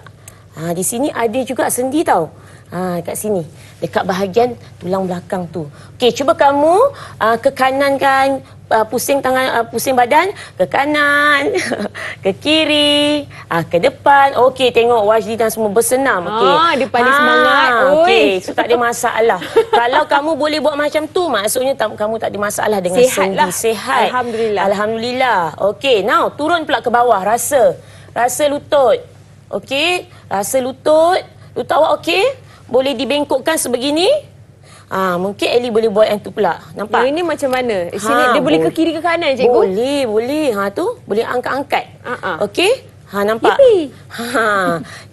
Ha, di sini ada juga sendi tau. Ha, dekat sini. Dekat bahagian tulang belakang tu. Okey, cuba kamu uh, ke kanan kan. Uh, pusing tangan, uh, pusing badan. Ke kanan. ke kiri. Uh, ke depan. Okey, tengok Wajdi dan semua bersenam. Okay. Oh, depan ha, semangat. Okey, so tak ada masalah. Kalau kamu boleh buat macam tu, maksudnya tam, kamu tak ada masalah dengan Sehatlah. sendi. Lah. Sehat. Alhamdulillah. Alhamdulillah. Okey, now turun pula ke bawah. Rasa. Rasa lutut. Okey, rasa lutut, lutut awak okey? Boleh dibengkokkan sebegini? Ha, mungkin Ellie boleh buat yang tu pula. Nampak? Yang ini macam mana? Eh, ha, dia boleh, ke kiri ke kanan, cikgu? Boleh, boleh. Ha tu, boleh angkat-angkat. Ha, ha. Okey? Ha, nampak? Yippee. Ha, ha.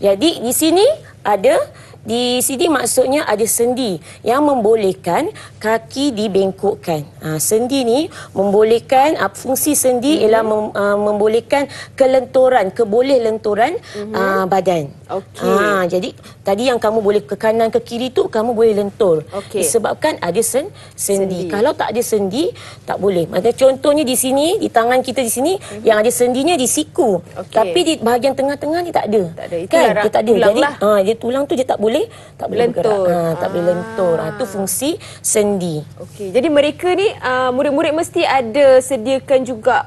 jadi di sini ada di sini maksudnya ada sendi yang membolehkan kaki dibengkokkan. Ha, sendi ni membolehkan ha, fungsi sendi mm -hmm. ialah mem, ha, membolehkan kelenturan, keboleh lenturan mm -hmm. ha, badan. Okay. Ha, jadi tadi yang kamu boleh ke kanan ke kiri tu kamu boleh lentur. Okay. Disebabkan ada sen, sendi. sendi. Kalau tak ada sendi tak boleh. Maka contohnya di sini di tangan kita di sini mm -hmm. yang ada sendinya di siku. Okay. Tapi di bahagian tengah-tengah ni tak ada. Tak ada. Itu kan? Dia tak ada. Jadi lah. ha, dia tulang tu dia tak boleh boleh tak boleh lentur. bergerak. Ah, ha, tak ah. boleh lentur. Ha, tu fungsi sendi. Okey. Jadi mereka ni uh, murid-murid mesti ada sediakan juga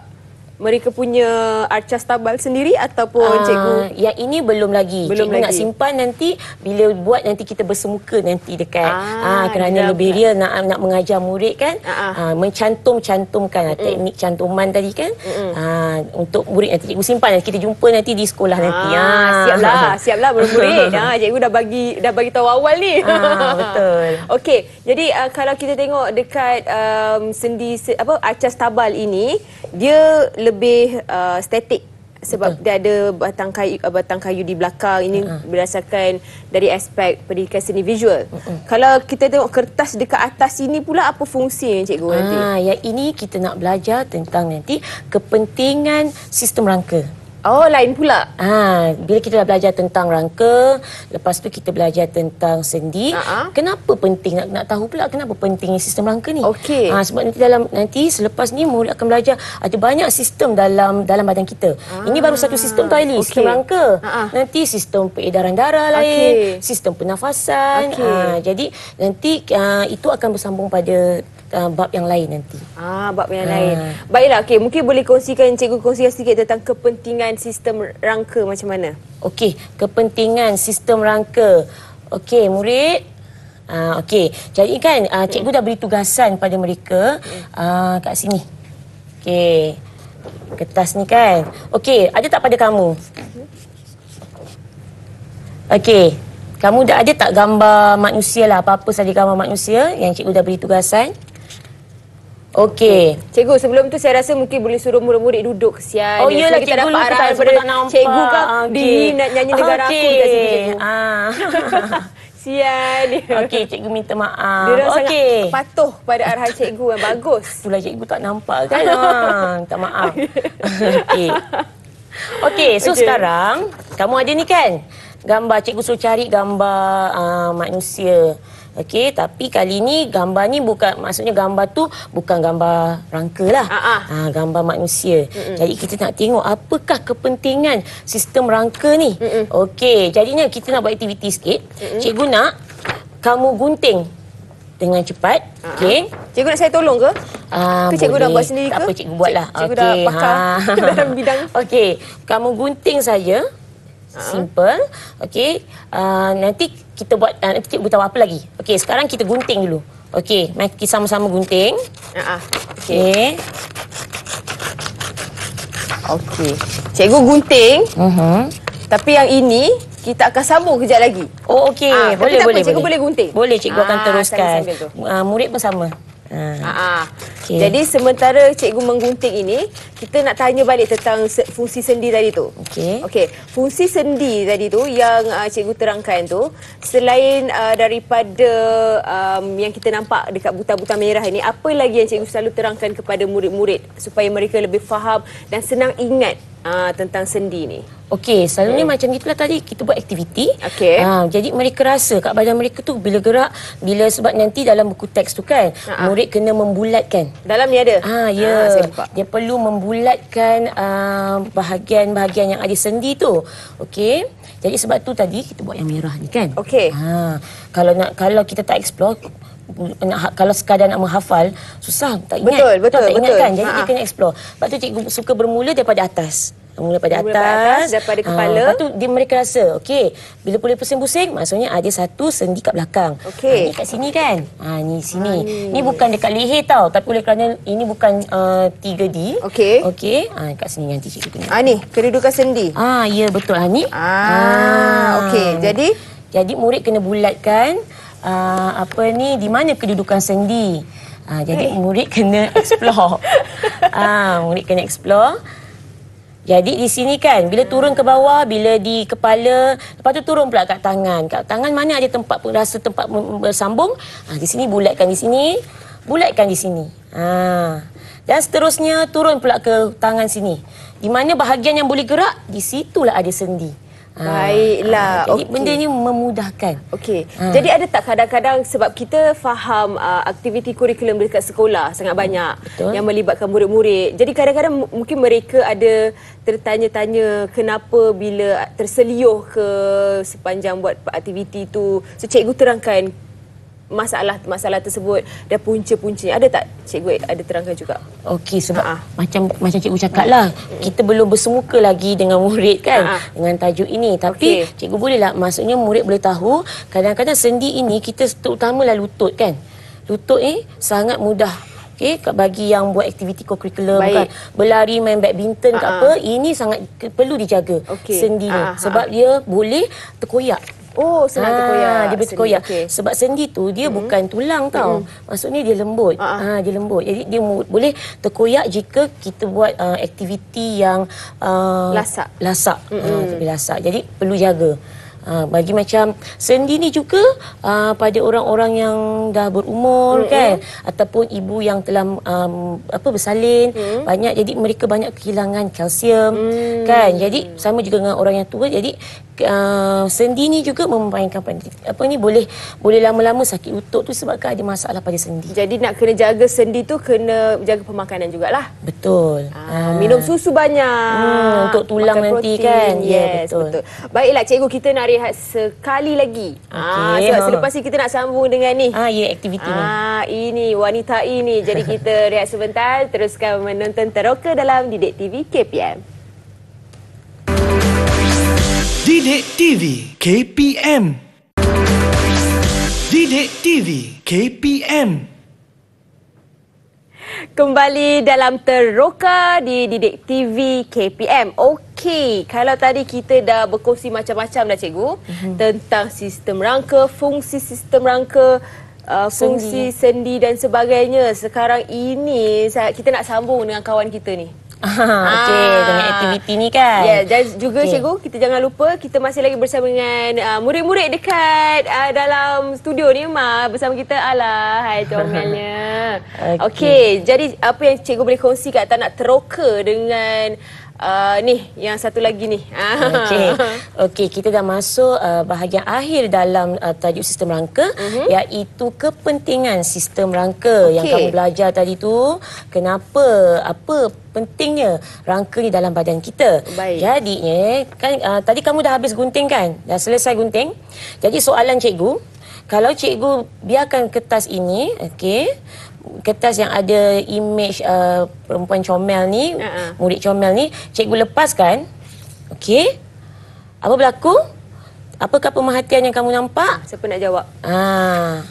mereka punya arca stabal sendiri ataupun uh, cikgu? Yang ini belum lagi. Belum cikgu lagi. nak simpan nanti bila buat nanti kita bersemuka nanti dekat. Ah, uh, kerana iya, lebih real nak nak mengajar murid kan. Ah, mencantum-cantumkan uh, teknik cantuman tadi kan. Uh, untuk murid nanti cikgu simpan. Nanti kita jumpa nanti di sekolah uh, nanti. Uh. Siaplah. Siaplah murid-murid. uh, cikgu dah bagi dah bagi tahu awal ni. Uh, betul. Okey. Jadi uh, kalau kita tengok dekat um, sendi apa arca stabal ini dia lebih uh, statik sebab Betul. dia ada batang kayu uh, batang kayu di belakang ini uh-huh. berdasarkan dari aspek pendidikan seni visual. Uh-huh. Kalau kita tengok kertas dekat atas ini pula apa fungsinya cikgu ah, nanti? Ah, ya ini kita nak belajar tentang nanti kepentingan sistem rangka. Oh, lain pula. Ha, bila kita dah belajar tentang rangka, lepas tu kita belajar tentang sendi, uh -huh. kenapa penting nak nak tahu pula kenapa penting sistem rangka ni? Okay. Ha, sebab nanti dalam nanti selepas ni mula akan belajar ada banyak sistem dalam dalam badan kita. Uh ah. -huh. Ini baru satu sistem tadi, okay. sistem rangka. Uh -huh. Nanti sistem peredaran darah lain, okay. sistem pernafasan. Okay. Ha, jadi nanti uh, itu akan bersambung pada uh, bab yang lain nanti. Ah, bab yang uh. lain. Ah. Baiklah, okay. Mungkin boleh kongsikan, cikgu kongsikan sedikit tentang kepentingan sistem rangka macam mana? Okey, kepentingan sistem rangka. Okey, murid. Uh, okey, jadi kan uh, cikgu dah beri tugasan pada mereka uh, kat sini. Okey, kertas ni kan. Okey, ada tak pada kamu? Okey, kamu dah ada tak gambar manusia lah, apa-apa saja gambar manusia yang cikgu dah beri tugasan? Okey. Cikgu sebelum tu saya rasa mungkin boleh suruh murid-murid duduk kesian. Oh ya lagi tak dapat arah daripada Cikgu kan ah, di nak nyanyi negara aku dekat cikgu. Ah. Sian Okey, cikgu minta maaf. Okey. patuh pada arahan cikgu yang bagus. Itulah cikgu tak nampak kan. Ah, tak maaf. Okey. Okey, so okay. sekarang kamu ada ni kan? Gambar cikgu suruh cari gambar uh, manusia. Okey, tapi kali ni gambar ni bukan maksudnya gambar tu bukan gambar rangka lah. Ah, ah. Ha, gambar manusia. Mm-mm. Jadi kita nak tengok apakah kepentingan sistem rangka ni. Okey, jadinya kita nak buat aktiviti sikit. Mm-mm. Cikgu nak kamu gunting dengan cepat. Ah. Okey. Ah. Cikgu nak saya tolong ke? Ah, Itu cikgu boleh. dah buat sendiri ke? Apa cikgu buat lah. Cikgu okay. dah pakar ha. dalam bidang. Okey, kamu gunting saja, ah. Simple. Okey. Uh, nanti kita buat uh, nanti kita buat apa lagi. Okey, sekarang kita gunting dulu. Okey, mari kita sama-sama gunting. Ha Okey. Okey. Cikgu gunting. Uh-huh. Tapi yang ini kita akan sambung kejap lagi. Oh okey. Ah, boleh boleh. cikgu boleh. gunting. Boleh cikgu ah, akan teruskan. Uh, murid pun sama. Ha. Uh. Ah, ah. Okay. Jadi sementara cikgu menggunting ini, kita nak tanya balik tentang fungsi sendi tadi tu. Okey. Okey, fungsi sendi tadi tu yang uh, cikgu terangkan tu selain uh, daripada um, yang kita nampak dekat buta-buta merah ini, apa lagi yang cikgu selalu terangkan kepada murid-murid supaya mereka lebih faham dan senang ingat? Uh, tentang sendi ni Okey, selalunya hmm. macam gitulah tadi Kita buat aktiviti Okey. uh, Jadi mereka rasa kat badan mereka tu Bila gerak Bila sebab nanti dalam buku teks tu kan uh ha, -huh. Ha. Murid kena membulatkan dalam ni ada. Ah ya. Ha, saya nampak. Dia perlu membulatkan ah, bahagian-bahagian uh, yang ada sendi tu. Okey. Jadi sebab tu tadi kita buat yang merah ni kan. Okey. Ah kalau nak kalau kita tak explore nak, ha, kalau sekadar nak menghafal susah tak ingat betul betul tak, tak betul, ingat betul. kan jadi Ha-ha. dia ha. kena explore sebab tu cikgu suka bermula daripada atas mula pada atas daripada ah, kepala uh, tu dia mereka rasa okey bila boleh pusing-pusing maksudnya ada satu sendi kat belakang okey ah, ni kat sini kan ha ni sini Ay. ni bukan dekat leher tau tapi oleh kerana ini bukan uh, 3D okey okey ah kat sini nanti cikgu guna ah ni kedudukan sendi ah uh, ya betul ah ni ah uh, okey jadi jadi murid kena bulatkan uh, apa ni di mana kedudukan sendi Ha, jadi hey. murid kena explore. Ah, ha, murid kena explore. Jadi di sini kan bila turun ke bawah, bila di kepala, lepas tu turun pula kat tangan. Kat tangan mana ada tempat pun rasa tempat bersambung? Ha, di sini bulatkan di sini. Bulatkan di sini. Ha. Dan seterusnya turun pula ke tangan sini. Di mana bahagian yang boleh gerak? Di situlah ada sendi. Ah, Baiklah. Ha, okay. Benda ni memudahkan. Okey. Ha. Jadi ada tak kadang-kadang sebab kita faham uh, aktiviti kurikulum dekat sekolah sangat hmm, banyak Betul. yang melibatkan murid-murid. Jadi kadang-kadang mungkin mereka ada tertanya-tanya kenapa bila terseliuh ke sepanjang buat aktiviti tu. So cikgu terangkan masalah-masalah tersebut dan punca-punca ada tak cikgu ada terangkan juga okey sebab Ha-ha. macam macam cikgu cakaplah kita belum bersemuka lagi dengan murid kan Ha-ha. Ah. dengan tajuk ini tapi okay. cikgu boleh lah maksudnya murid boleh tahu kadang-kadang sendi ini kita terutamalah lutut kan lutut ni sangat mudah Okay, bagi yang buat aktiviti kokurikulum kan berlari main badminton uh-huh. ke ah, ah. apa ini sangat perlu dijaga okay. sendi uh-huh. sebab dia boleh terkoyak Oh, senang ha, ah, terkoyak. Dia boleh terkoyak. Okay. Sebab sendi tu, dia hmm. bukan tulang hmm. tau. Hmm. Maksudnya dia lembut. Uh-huh. Ha, dia lembut. Jadi dia boleh terkoyak jika kita buat uh, aktiviti yang... Uh, lasak. Lasak. Hmm. Ha, lasak. Jadi perlu jaga. Ha, bagi macam sendi ni juga ha, pada orang-orang yang dah berumur -hmm. kan ataupun ibu yang telah um, apa bersalin -hmm. banyak jadi mereka banyak kehilangan kalsium -hmm. kan jadi sama juga dengan orang yang tua jadi uh, sendi ni juga memainkan apa ni boleh boleh lama-lama sakit lutut tu sebab kan ada masalah pada sendi jadi nak kena jaga sendi tu kena jaga pemakanan jugalah betul ha, ha. minum susu banyak hmm, untuk tulang Makan nanti protein. kan ya, yes, yeah, betul. betul baiklah cikgu kita nak berehat sekali lagi. Okay. Ah, sebab ha. selepas ni kita nak sambung dengan ni. Ah, ya, aktiviti ah, ni. Ini, wanita ini. Jadi kita rehat sebentar. Teruskan menonton Teroka dalam Didik TV KPM. Didik TV KPM Didik TV KPM Kembali dalam teroka di Didik TV KPM. Okey. Okey, kalau tadi kita dah berkongsi macam-macam dah cikgu mm-hmm. tentang sistem rangka, fungsi sistem rangka, uh, fungsi sendi. sendi dan sebagainya. Sekarang ini kita nak sambung dengan kawan kita ni. Ah, okay, ah. dengan aktiviti ni kan Ya, yeah, dan juga okay. cikgu, kita jangan lupa Kita masih lagi bersama dengan uh, murid-murid dekat uh, dalam studio ni Ma, bersama kita, alah, hai comelnya okay. okay, jadi apa yang cikgu boleh kongsi kat Tak nak teroka dengan Uh, ni yang satu lagi ni. Ah. Okey. Okey, kita dah masuk uh, bahagian akhir dalam uh, tajuk sistem rangka uh mhm. -huh. iaitu kepentingan sistem rangka okay. yang kami belajar tadi tu. Kenapa apa pentingnya rangka ni dalam badan kita. Baik. Jadinya kan uh, tadi kamu dah habis gunting kan? Dah selesai gunting. Jadi soalan cikgu, kalau cikgu biarkan kertas ini, okey, kertas yang ada image uh, perempuan comel ni, uh-uh. murid comel ni, cikgu lepaskan, okey, apa berlaku? Apakah pemerhatian yang kamu nampak? Siapa nak jawab? Ah.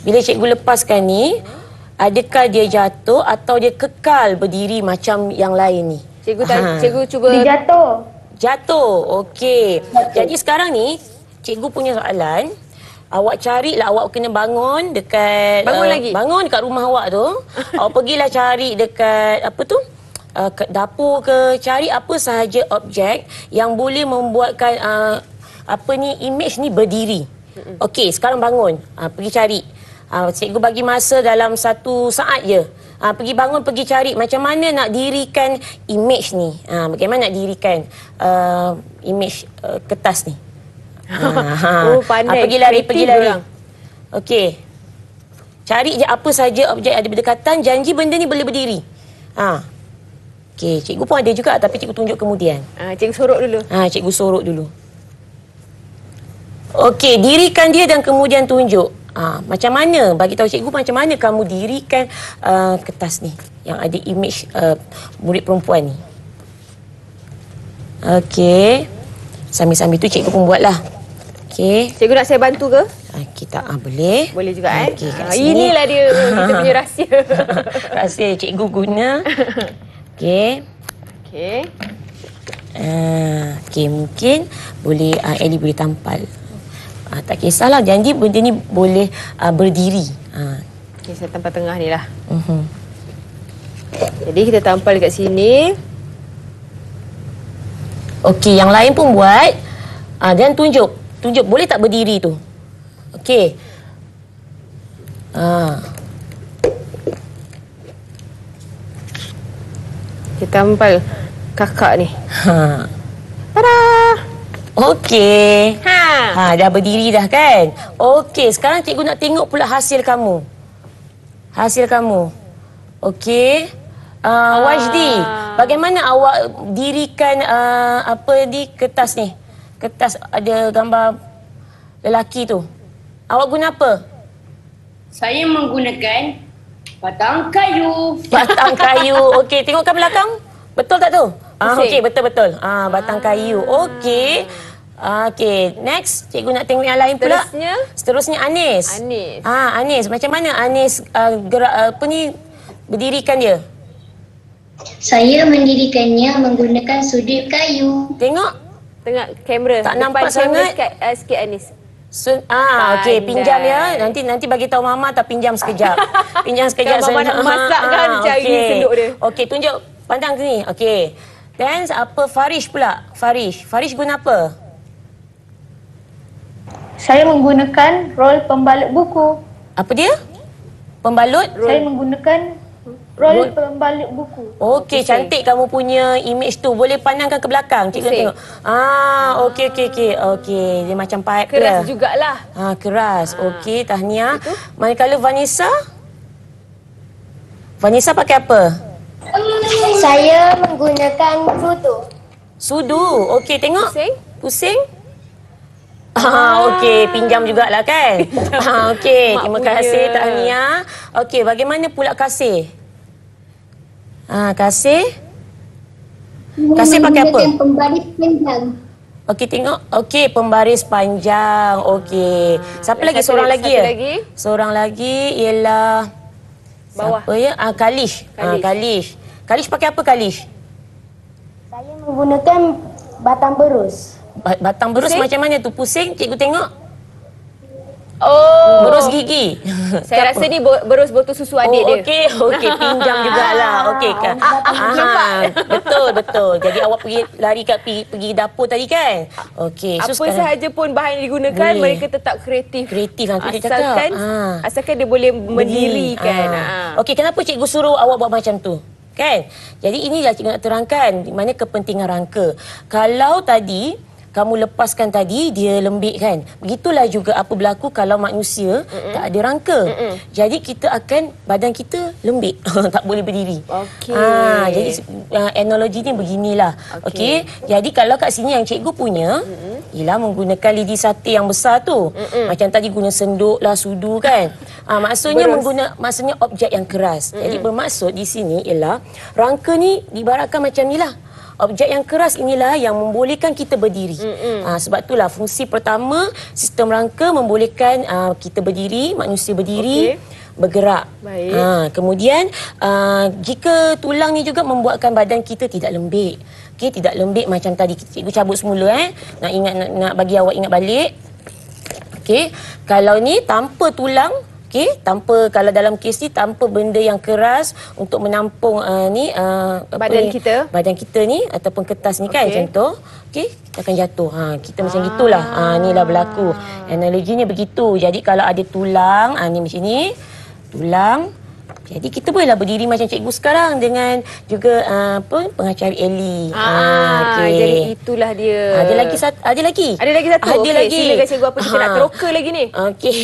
Bila cikgu lepaskan ni, adakah dia jatuh atau dia kekal berdiri macam yang lain ni? Cikgu tanya, ha. cikgu cuba Dia jatuh. Jatuh. Okey. Jadi sekarang ni cikgu punya soalan, Awak cari lah, awak kena bangun dekat Bangun uh, lagi Bangun dekat rumah awak tu Awak pergilah cari dekat apa tu eh, ke uh, dapur ke cari apa sahaja objek yang boleh membuatkan uh, apa ni image ni berdiri. Okey, sekarang bangun. Uh, pergi cari. Uh, cikgu bagi masa dalam satu saat je. Uh, pergi bangun, pergi cari macam mana nak dirikan image ni. Uh, bagaimana nak dirikan uh, image uh, kertas ni. Ha. Oh pandai. Ah, pergi lari, pergi lari. Okay, Cari je apa saja objek ada berdekatan, janji benda ni boleh berdiri. Ha. Okey, cikgu pun ada juga tapi cikgu tunjuk kemudian. Ha, cikgu sorok dulu. Ha, cikgu sorok dulu. Okay, dirikan dia dan kemudian tunjuk. Ha, macam mana? Bagi tahu cikgu macam mana kamu dirikan uh, kertas ni yang ada image uh, murid perempuan ni. Okay, Sambil-sambil tu cikgu pun buat lah. Okey. Cikgu nak saya bantu ke? Okey, tak. Ah, boleh. Boleh juga, kan? Okay, eh? ah, inilah dia kita punya rahsia. rahsia cikgu guna. Okey. Okey. Uh, okey, mungkin boleh uh, Ellie boleh tampal. Uh, tak kisahlah, janji benda ni boleh uh, berdiri. Uh. Okey, saya tampal tengah ni lah. Uh mhm. -huh. Jadi, kita tampal dekat sini. Okey, yang lain pun buat. Uh, dan tunjuk. Tunjuk boleh tak berdiri tu? Okey. Ha. Kita tampal kakak ni. Ha. Tada. Okey. Ha. Ha dah berdiri dah kan? Okey, sekarang cikgu nak tengok pula hasil kamu. Hasil kamu. Okey. Uh, Wajdi, bagaimana awak dirikan uh, apa di kertas ni? kertas ada gambar lelaki tu. Awak guna apa? Saya menggunakan batang kayu. Batang kayu. Okey, tengokkan belakang. Betul tak tu? Ah, okey, betul betul. Ah, ah, batang kayu. Okey. Ah, okey, next cikgu nak tengok yang lain pula. Seterusnya, seterusnya Anis. Anis. Ah, Anis, macam mana Anis uh, ah, gerak uh, apa ni berdirikan dia? Saya mendirikannya menggunakan sudut kayu. Tengok, tengok kamera tak nampak sangat sikit, uh, sikit Anis So, ah, okey pinjam ya. Nanti nanti bagi tahu mama tak pinjam sekejap. Pinjam sekejap kan, mama nak masak kan, kan cari okay. senduk dia. Okey, tunjuk pandang sini. Okey. Then apa Farish pula? Farish. Farish guna apa? Saya menggunakan rol pembalut buku. Apa dia? Pembalut? Saya menggunakan Roy Bo- pembalik buku. Okey, okay. cantik kamu punya image tu. Boleh pandangkan ke belakang, cikgu tengok. Ah, okey okey okey. Okey, dia macam pipe keras Keras jugaklah. Ha, ah, keras. Ah. Okey, tahniah. Mari Manakala Vanessa? Vanessa pakai apa? Saya menggunakan sudu. Sudu. Okey, tengok. Pusing? Pusing? Ah, ah. okey, pinjam jugaklah kan. ah, okey, terima kasih tahniah. Okey, bagaimana pula kasih? Ah, kasih. Kasih pakai apa? Pembaris panjang. Okey tengok. Okey pembaris panjang. Okey. Ha, siapa lagi seorang lagi ya? Lagi. Seorang lagi ialah bawah. Siapa ya? Ah Kalish. Ah, Kalish. Ah Kalish. Kalish pakai apa Kalish? Saya menggunakan batang berus. Ba batang berus pusing. macam mana tu pusing cikgu tengok? Oh. Berus gigi. Saya rasa ni berus botol susu adik oh, dia. Okey, okey, pinjam jugalah. Okey kan. Ah, ah, ah. ah, betul, betul. Jadi awak pergi lari kat pergi, pergi dapur tadi kan? Okey. So Apa sekarang, sahaja pun bahan yang digunakan, boleh. mereka tetap kreatif. Kreatif aku ah, cakap. Asalkan ah. asalkan dia boleh mendirikan. Ah. Okey, kenapa cikgu suruh awak buat macam tu? Kan? Jadi ini yang cikgu nak terangkan di mana kepentingan rangka. Kalau tadi kamu lepaskan tadi dia lembik kan begitulah juga apa berlaku kalau manusia mm -mm. tak ada rangka mm -mm. jadi kita akan badan kita lembik tak boleh berdiri okey ah, jadi ah, analogi ni beginilah okey okay? jadi kalau kat sini yang cikgu punya mm -mm. ialah menggunakan lidi sate yang besar tu mm -mm. macam tadi guna senduk lah sudu kan ha, maksudnya Beras. mengguna maksudnya objek yang keras mm -mm. jadi bermaksud di sini ialah rangka ni dibaratkan macam nilah objek yang keras inilah yang membolehkan kita berdiri. Mm-hmm. Ha, sebab itulah fungsi pertama sistem rangka membolehkan ha, kita berdiri, manusia berdiri. Okay bergerak. Baik. Ha, kemudian uh, jika tulang ni juga membuatkan badan kita tidak lembik. Okey, tidak lembik macam tadi cikgu cabut semula eh. Nak ingat nak, nak bagi awak ingat balik. Okey, kalau ni tanpa tulang okey tanpa kalau dalam kes ni tanpa benda yang keras untuk menampung uh, ni uh, badan ni? kita badan kita ni ataupun kertas ni okay. kan contoh okey kita akan jatuh ha kita macam ah. gitulah ha ni lah berlaku analoginya begitu jadi kalau ada tulang ha ni macam ni tulang jadi kita bolehlah berdiri macam cikgu sekarang dengan juga uh, apa pengacara Eli. Ah, ah, ah okay. jadi itulah dia. Ada lagi satu, ada lagi. Ada lagi satu. Ada okay, lagi. Silakan cikgu apa kita ha. nak ah. teroka lagi ni. Okey.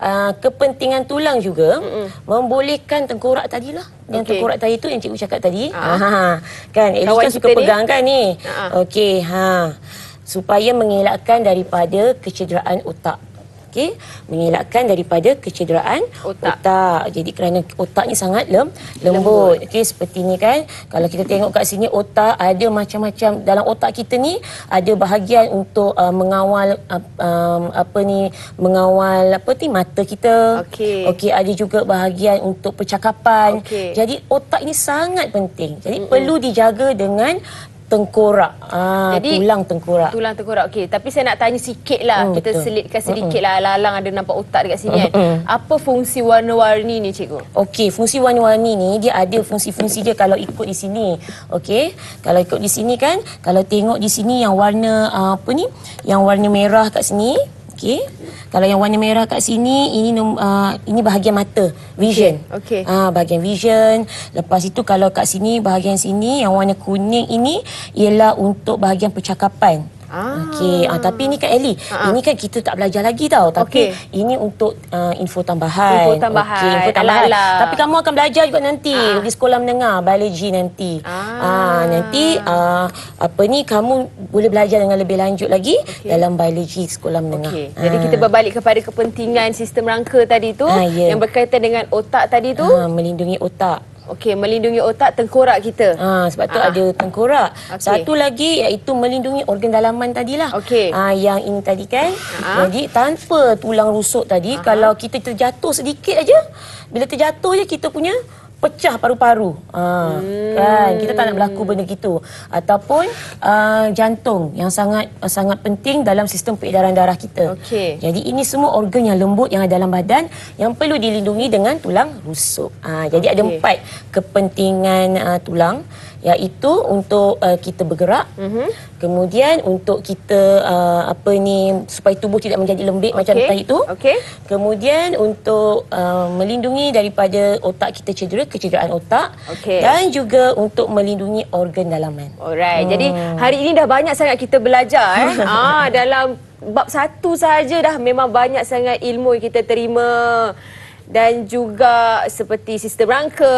Uh, kepentingan tulang juga mm -mm. membolehkan tengkorak tadilah. Yang okay. tengkorak tadi tu yang cikgu cakap tadi. Ha. ha. Kan Eli kan suka pegang ni? kan ni. Okey, ha. Supaya mengelakkan daripada kecederaan otak okey mengelakkan daripada kecederaan otak. otak jadi kerana otaknya sangat lem, lembut, lembut. okey seperti ni kan kalau kita tengok kat sini otak ada macam-macam dalam otak kita ni ada bahagian untuk uh, mengawal uh, um, apa ni mengawal apa ni mata kita okey okey ada juga bahagian untuk percakapan okay. jadi otak ini sangat penting jadi mm -mm. perlu dijaga dengan tengkorak. Ah, Jadi, tulang tengkorak. Tulang tengkorak. Okey, tapi saya nak tanya sikit lah. Hmm, kita betul. selitkan sedikit lah. Lalang ada nampak otak dekat sini kan. Apa fungsi warna-warni ni cikgu? Okey, fungsi warna-warni ni dia ada fungsi-fungsi dia kalau ikut di sini. Okey, kalau ikut di sini kan. Kalau tengok di sini yang warna ah, apa ni. Yang warna merah kat sini. Okey. Kalau yang warna merah kat sini, ini uh, ini bahagian mata, vision. Okey. Okay. Uh, ah, bahagian vision. Lepas itu kalau kat sini, bahagian sini, yang warna kuning ini ialah untuk bahagian percakapan. Okay, ah, ah, tapi ini kan Ellie, ah, ah. ini kan kita tak belajar lagi tau. Tapi okay. ini untuk uh, info tambahan. Info tambahan. Okay, info tambahan. Alah, alah. Tapi kamu akan belajar juga nanti ah. di sekolah menengah, biologi nanti. Ah. Ah, nanti uh, apa ni kamu boleh belajar dengan lebih lanjut lagi okay. dalam biologi sekolah menengah. Okay. Jadi ah. kita berbalik kepada kepentingan sistem rangka tadi tu ah, yeah. yang berkaitan dengan otak tadi tu. Ah, melindungi otak. Okey, melindungi otak tengkorak kita. Ha, sebab tu ha. ada tengkorak. Okay. Satu lagi iaitu melindungi organ dalaman tadilah. Okey. Ha, yang ini tadi kan. Ha. Jadi tanpa tulang rusuk tadi, ha. kalau kita terjatuh sedikit aja, bila terjatuh je kita punya pecah paru-paru. Uh, hmm. kan? Kita tak nak berlaku benda gitu. Ataupun uh, jantung yang sangat uh, sangat penting dalam sistem peredaran darah kita. Okay. Jadi ini semua organ yang lembut yang ada dalam badan yang perlu dilindungi dengan tulang rusuk. Uh, jadi okay. ada empat kepentingan uh, tulang iaitu untuk uh, kita bergerak mm -hmm. kemudian untuk kita uh, apa ni supaya tubuh tidak menjadi lembik okay. macam tadi tu okay. kemudian untuk uh, melindungi daripada otak kita cedera kecederaan otak okay. dan juga untuk melindungi organ dalaman alright hmm. jadi hari ini dah banyak sangat kita belajar eh ah dalam bab satu saja dah memang banyak sangat ilmu yang kita terima dan juga seperti sistem rangka,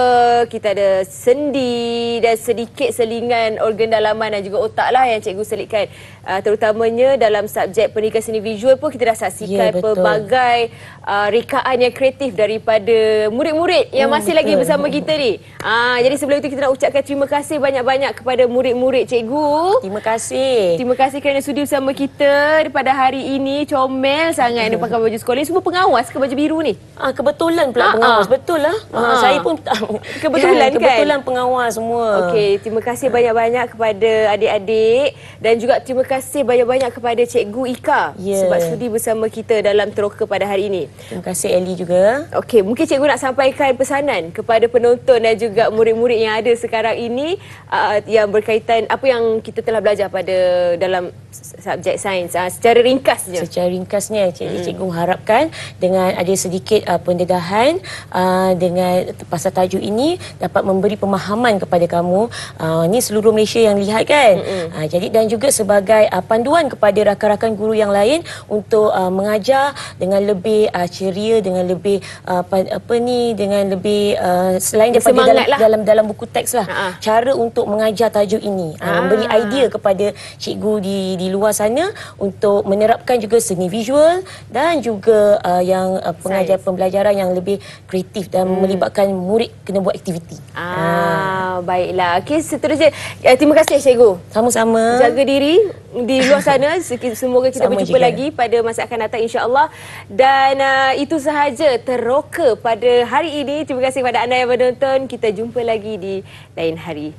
kita ada sendi dan sedikit selingan organ dalaman dan juga otak lah yang cikgu selitkan. Uh, terutamanya dalam subjek pendidikan seni visual pun kita dah saksikan yeah, ya, pelbagai uh, rekaan yang kreatif daripada murid-murid yang yeah, hmm, masih betul. lagi bersama kita ni. Uh, jadi sebelum itu kita nak ucapkan terima kasih banyak-banyak kepada murid-murid cikgu. Terima kasih. Terima kasih kerana sudi bersama kita daripada hari ini. Comel sangat yeah. ni pakai baju sekolah ni. Semua pengawas ke baju biru ni? Uh, kebetulan kebetulan pula Ha-ha. pengawas betul lah. Ha, Ha-ha. Saya pun kebetulan ya, kan. Kebetulan pengawas semua. Okey, terima kasih ha. banyak-banyak kepada adik-adik dan juga terima kasih banyak-banyak kepada Cikgu Ika yeah. sebab sudi bersama kita dalam teroka pada hari ini. Terima kasih Ellie juga. Okey, mungkin Cikgu nak sampaikan pesanan kepada penonton dan juga murid-murid yang ada sekarang ini uh, yang berkaitan apa yang kita telah belajar pada dalam subjek sains uh, secara ringkasnya. Secara ringkasnya, Cikgu, hmm. cikgu harapkan dengan ada sedikit uh, pendedahan mudah uh, dengan pasal tajuk ini dapat memberi pemahaman kepada kamu uh, ni seluruh Malaysia yang lihat kan mm-hmm. uh, jadi dan juga sebagai uh, panduan kepada rakan-rakan guru yang lain untuk uh, mengajar dengan lebih uh, ceria dengan lebih uh, apa, ni dengan lebih uh, selain daripada dalam, lah. dalam dalam buku teks lah uh-huh. cara untuk mengajar tajuk ini uh, uh. Ah. beri idea kepada cikgu di di luar sana untuk menerapkan juga seni visual dan juga uh, yang uh, pengajar Saiz. pembelajaran pelajaran yang lebih kreatif dan hmm. melibatkan murid kena buat aktiviti. Ah, ha. baiklah. Okey, seterusnya. Eh, terima kasih Cikgu. Sama-sama. Jaga diri di luar sana. Semoga kita Sama berjumpa juga. lagi pada masa akan datang insya-Allah. Dan uh, itu sahaja teroka pada hari ini. Terima kasih kepada anda yang menonton. Kita jumpa lagi di lain hari.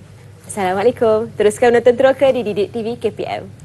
Assalamualaikum. Teruskan menonton teroka di Didik TV KPM.